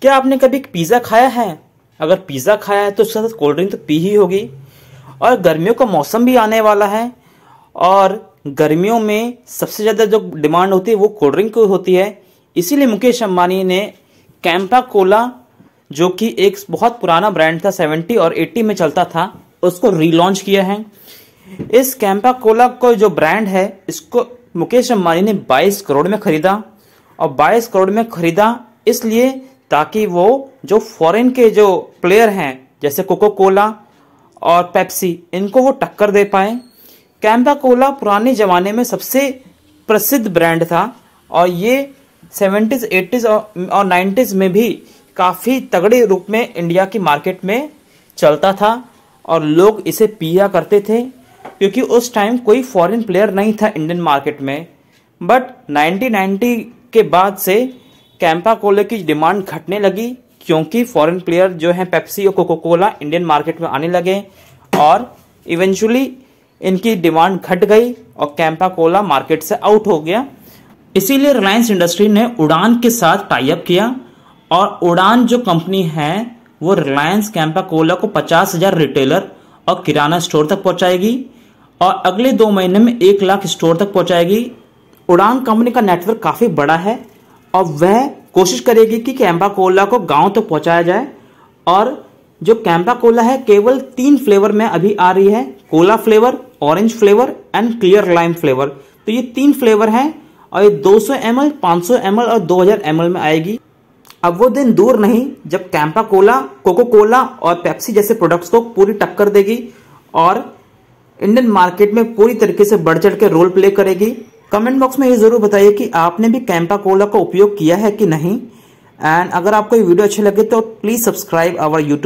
क्या आपने कभी पिज़्ज़ा खाया है अगर पिज़्ज़ा खाया है तो उसके साथ कोल्ड ड्रिंक तो पी ही होगी और गर्मियों का मौसम भी आने वाला है और गर्मियों में सबसे ज़्यादा जो डिमांड होती है वो कोल्ड ड्रिंक की होती है इसीलिए मुकेश अम्बानी ने कैंपा कोला जो कि एक बहुत पुराना ब्रांड था 70 और 80 में चलता था उसको रीलॉन्च किया है इस कैंपा कोला को जो ब्रांड है इसको मुकेश अम्बानी ने 22 करोड़ में खरीदा और 22 करोड़ में खरीदा इसलिए ताकि वो जो फॉरेन के जो प्लेयर हैं जैसे कोको कोला और पेप्सी इनको वो टक्कर दे पाए कैम्पा कोला पुराने ज़माने में सबसे प्रसिद्ध ब्रांड था और ये सेवेंटीज़ एटीज़ और नाइन्टीज़ में भी काफ़ी तगड़े रूप में इंडिया की मार्केट में चलता था और लोग इसे पिया करते थे क्योंकि उस टाइम कोई फॉरेन प्लेयर नहीं था इंडियन मार्केट में बट 1990 के बाद से कैंपा कोले की डिमांड घटने लगी क्योंकि फॉरेन प्लेयर जो हैं पेप्सी और कोको कोला इंडियन मार्केट में आने लगे और इवेंचुअली इनकी डिमांड घट गई और कैंपा कोला मार्केट से आउट हो गया इसीलिए रिलायंस इंडस्ट्री ने उड़ान के साथ टाइप किया और उड़ान जो कंपनी है वो रिलायंस कैंपा कोला को पचास हजार रिटेलर और किराना स्टोर तक पहुंचाएगी और अगले दो महीने में एक लाख स्टोर तक पहुंचाएगी उड़ान कंपनी का नेटवर्क काफ़ी बड़ा है और वह कोशिश करेगी कि कैम्बा कोला को गांव तक तो पहुंचाया जाए और जो कैम्बा कोला है केवल तीन फ्लेवर में अभी आ रही है cola flavour orange flavour and clear lime flavour तो ये तीन फ्लेवर हैं और ये 200 एम एल और 2000 हजार में आएगी अब वो दिन दूर नहीं जब कैंपा कोला कोको कोला और पेप्सी जैसे प्रोडक्ट्स को पूरी टक्कर देगी और इंडियन मार्केट में पूरी तरीके से बढ़ चढ़ के रोल प्ले करेगी कमेंट बॉक्स में ये ज़रूर बताइए कि आपने भी कैंपा कोला का उपयोग किया है कि नहीं एंड अगर आपको ये वीडियो अच्छी लगे तो प्लीज़ सब्सक्राइब आवर यूट्यूब